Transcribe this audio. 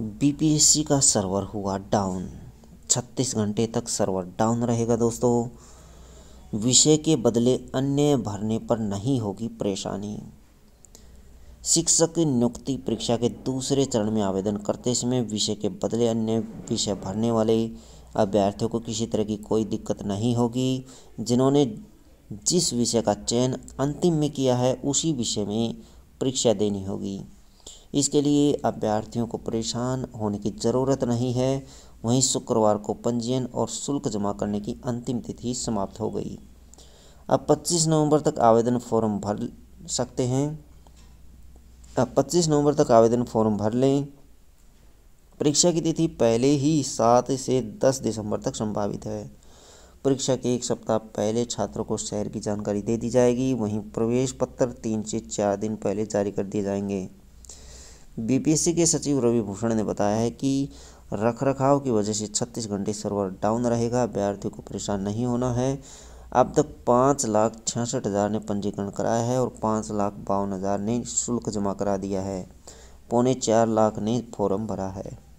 BPSC का server हुआ down 36 घंटे तक सर्वर डाउन रहेगा दोस्तों विषय के बदले अन्य भरने पर नहीं होगी परेशानी शिक्षक नियुक्ति परीक्षा के दूसरे चरण में आवेदन करते समय विषय के बदले अन्य विषय भरने वाले अभ्यर्थियों को किसी तरह की कोई दिक्कत नहीं होगी जिन्होंने जिस विषय का चयन अंतिम में किया है उसी विषय में परीक्षा देनी होगी इसके लिए अभ्यर्थियों को परेशान होने की ज़रूरत नहीं है वहीं शुक्रवार को पंजीयन और शुल्क जमा करने की अंतिम तिथि समाप्त हो गई अब 25 नवंबर तक आवेदन फॉर्म भर सकते हैं अब 25 नवंबर तक आवेदन फॉर्म भर लें परीक्षा की तिथि पहले ही सात से दस दिसंबर तक संभावित है परीक्षा के एक सप्ताह पहले छात्रों को शहर की जानकारी दे दी जाएगी वहीं प्रवेश पत्र तीन से चार दिन पहले जारी कर दिए जाएंगे बीपीएससी के सचिव रवि भूषण ने बताया है कि रख रखाव की वजह से छत्तीस घंटे सर्वर डाउन रहेगा अभ्यर्थियों को परेशान नहीं होना है अब तक पाँच लाख छियासठ हज़ार ने पंजीकरण कराया है और पाँच लाख बावन हज़ार ने शुल्क जमा करा दिया है पौने चार लाख ने फॉर्म भरा है